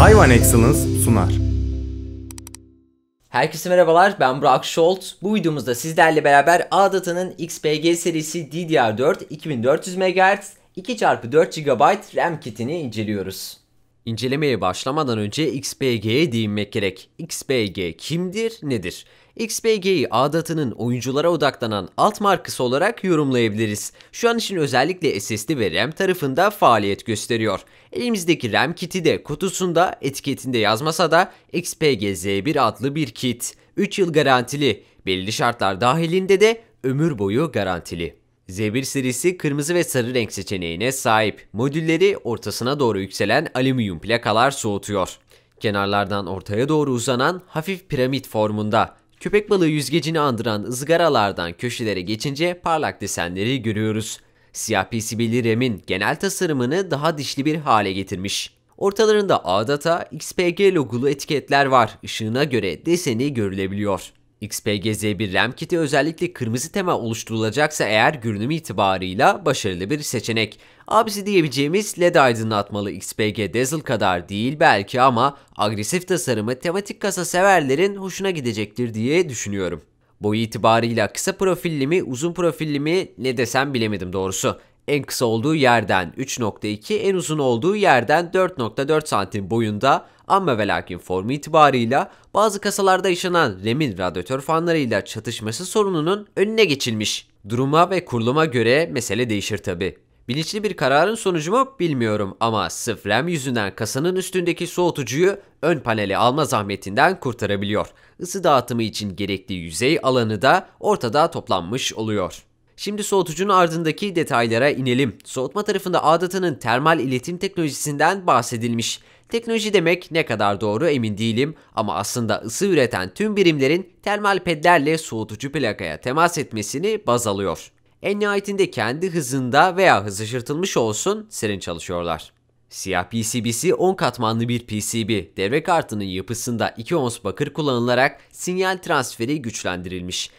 Taiwan Excellence sunar. Herkese merhabalar ben Burak Schultz. Bu videomuzda sizlerle beraber ADATA'nın XPG serisi DDR4 2400 MHz 2x4 GB RAM kitini inceliyoruz. İncelemeye başlamadan önce XPG'ye değinmek gerek. XPG kimdir, nedir? XBG'yi ADAT'ının oyunculara odaklanan alt markası olarak yorumlayabiliriz. Şu an için özellikle SSD ve RAM tarafında faaliyet gösteriyor. Elimizdeki RAM kiti de kutusunda etiketinde yazmasa da XPG Z1 adlı bir kit. 3 yıl garantili, belli şartlar dahilinde de ömür boyu garantili. Z1 serisi kırmızı ve sarı renk seçeneğine sahip. Modülleri ortasına doğru yükselen alüminyum plakalar soğutuyor. Kenarlardan ortaya doğru uzanan hafif piramit formunda. Köpek balığı yüzgecini andıran ızgaralardan köşelere geçince parlak desenleri görüyoruz. Siyah PCB'li RAM'in genel tasarımını daha dişli bir hale getirmiş. Ortalarında adeta XPG logolu etiketler var. Işığına göre deseni görülebiliyor. XPGZ1 RAM kiti özellikle kırmızı tema oluşturulacaksa eğer görünüm itibarıyla başarılı bir seçenek. Abisi diyebileceğimiz LED aydınlatmalı XPG Dazzle kadar değil belki ama agresif tasarımı tematik kasa severlerin hoşuna gidecektir diye düşünüyorum. Boyu itibarıyla kısa profilli mi uzun profilli mi ne desem bilemedim doğrusu en kısa olduğu yerden 3.2, en uzun olduğu yerden 4.4 santim boyunda ama ve lakin formu itibarıyla bazı kasalarda yaşanan remin radyatör fanlarıyla çatışması sorununun önüne geçilmiş. Duruma ve kuruluma göre mesele değişir tabi. Bilinçli bir kararın sonucu mu bilmiyorum ama sıf RAM yüzünden kasanın üstündeki soğutucuyu ön paneli alma zahmetinden kurtarabiliyor. Isı dağıtımı için gerekli yüzey alanı da ortada toplanmış oluyor. Şimdi soğutucunun ardındaki detaylara inelim. Soğutma tarafında Adata'nın termal iletim teknolojisinden bahsedilmiş. Teknoloji demek ne kadar doğru emin değilim ama aslında ısı üreten tüm birimlerin termal pedlerle soğutucu plakaya temas etmesini baz alıyor. En nihayetinde kendi hızında veya hızı şırtılmış olsun serin çalışıyorlar. Siyah PCB'si 10 katmanlı bir PCB. Devre kartının yapısında 2 ons bakır kullanılarak sinyal transferi güçlendirilmiş.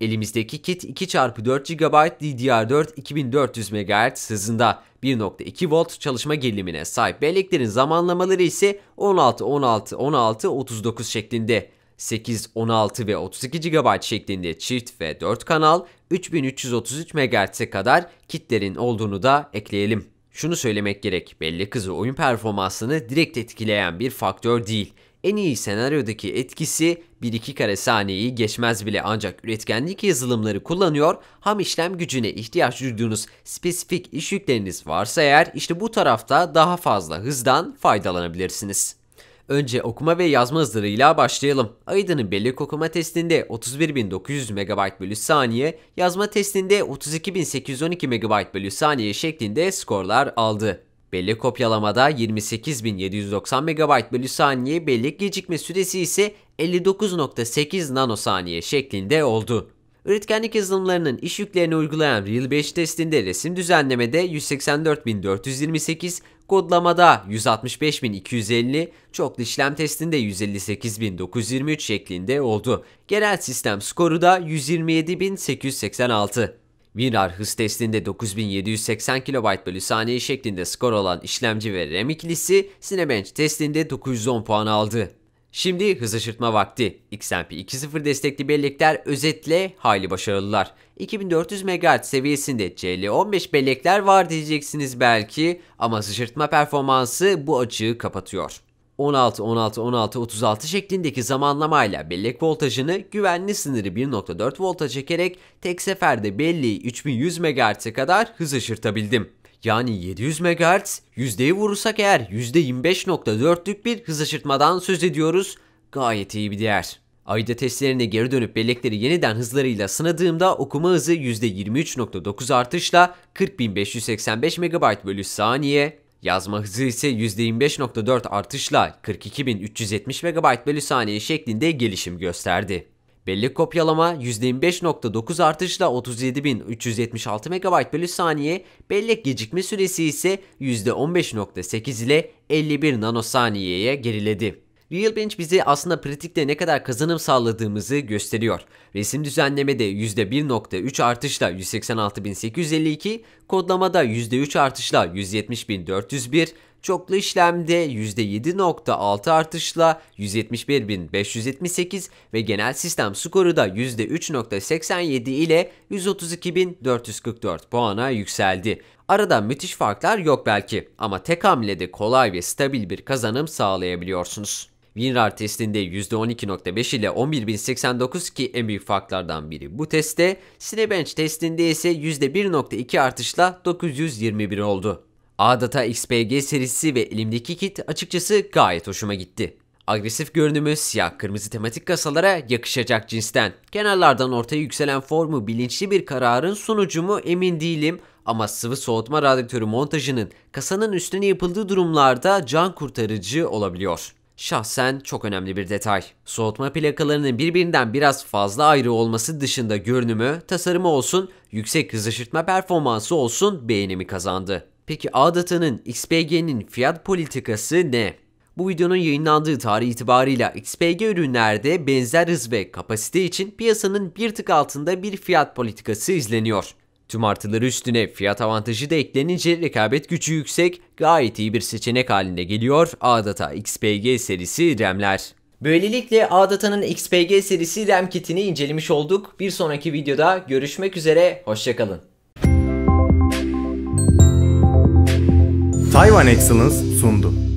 Elimizdeki kit 2x4 GB DDR4 2400 MHz hızında 1.2 volt çalışma gerilimine sahip belleklerin zamanlamaları ise 16 16 16 39 şeklinde. 8, 16 ve 32 GB şeklinde çift ve 4 kanal 3333 MHz'e kadar kitlerin olduğunu da ekleyelim. Şunu söylemek gerek, bellek hızı oyun performansını direkt etkileyen bir faktör değil. En iyi senaryodaki etkisi 1-2 kare saniyeyi geçmez bile ancak üretkenlik yazılımları kullanıyor ham işlem gücüne ihtiyaç duyduğunuz spesifik iş yükleriniz varsa eğer işte bu tarafta daha fazla hızdan faydalanabilirsiniz. Önce okuma ve yazma hızlarıyla başlayalım. Aydın'ın bellek okuma testinde 31.900 MB bölü saniye, yazma testinde 32.812 MB bölü saniye şeklinde skorlar aldı. Bellek kopyalamada 28.790 MB bölü saniye bellek gecikme süresi ise 59.8 nanosaniye şeklinde oldu. Üretkenlik yazılımlarının iş yüklerini uygulayan Real 5 testinde resim düzenlemede 184.428, kodlamada 165.250, çoklu işlem testinde 158.923 şeklinde oldu. Genel sistem skoru da 127.886. WinRAR hız testinde 9780 kB bölü saniye şeklinde skor alan işlemci ve RAM ikilisi Cinebench testinde 910 puan aldı. Şimdi hız aşırtma vakti. XMP 2.0 destekli bellekler özetle hayli başarılılar. 2400 MHz seviyesinde CL15 bellekler var diyeceksiniz belki ama hız aşırtma performansı bu açığı kapatıyor. 16 16 16 36 şeklindeki zamanlamayla bellek voltajını güvenli sınırı 1.4 volta çekerek tek seferde belleği 3100 MHz'e kadar hız aşırtabildim. Yani 700 MHz yüzdeyi vurursak eğer %25.4'lük bir hız aşırtmadan söz ediyoruz. Gayet iyi bir değer. Ayda testlerine geri dönüp bellekleri yeniden hızlarıyla sınadığımda okuma hızı %23.9 artışla 40585 MB bölü saniye Yazma hızı ise %25.4 artışla 42.370 MB bölü saniye şeklinde gelişim gösterdi. Bellek kopyalama %25.9 artışla 37.376 MB bölü saniye, bellek gecikme süresi ise %15.8 ile 51 nanosaniyeye geriledi. Real Bench bize aslında pratikte ne kadar kazanım sağladığımızı gösteriyor. Resim düzenlemede %1.3 artışla 186.852, kodlamada %3 artışla 170.401, çoklu işlemde %7.6 artışla 171.578 ve genel sistem skoru da %3.87 ile 132.444 puana yükseldi. Arada müthiş farklar yok belki ama tek hamlede kolay ve stabil bir kazanım sağlayabiliyorsunuz. WinRAR testinde %12.5 ile 11.089 ki en büyük farklardan biri bu teste Cinebench testinde ise %1.2 artışla 921 oldu. Adata XPG serisi ve elimdeki kit açıkçası gayet hoşuma gitti. Agresif görünümü siyah kırmızı tematik kasalara yakışacak cinsten. Kenarlardan ortaya yükselen formu bilinçli bir kararın sonucu mu emin değilim ama sıvı soğutma radyatörü montajının kasanın üstüne yapıldığı durumlarda can kurtarıcı olabiliyor şahsen çok önemli bir detay. Soğutma plakalarının birbirinden biraz fazla ayrı olması dışında görünümü, tasarımı olsun, yüksek hızlaştırma performansı olsun beğenimi kazandı. Peki ADATA'nın XPG'nin fiyat politikası ne? Bu videonun yayınlandığı tarih itibarıyla XPG ürünlerde benzer hız ve kapasite için piyasanın bir tık altında bir fiyat politikası izleniyor. Tüm artıları üstüne fiyat avantajı da eklenince rekabet gücü yüksek, gayet iyi bir seçenek halinde geliyor Adata XPG serisi RAM'ler. Böylelikle Adata'nın XPG serisi RAM kitini incelemiş olduk. Bir sonraki videoda görüşmek üzere, hoşçakalın. Taiwan Excellence sundu.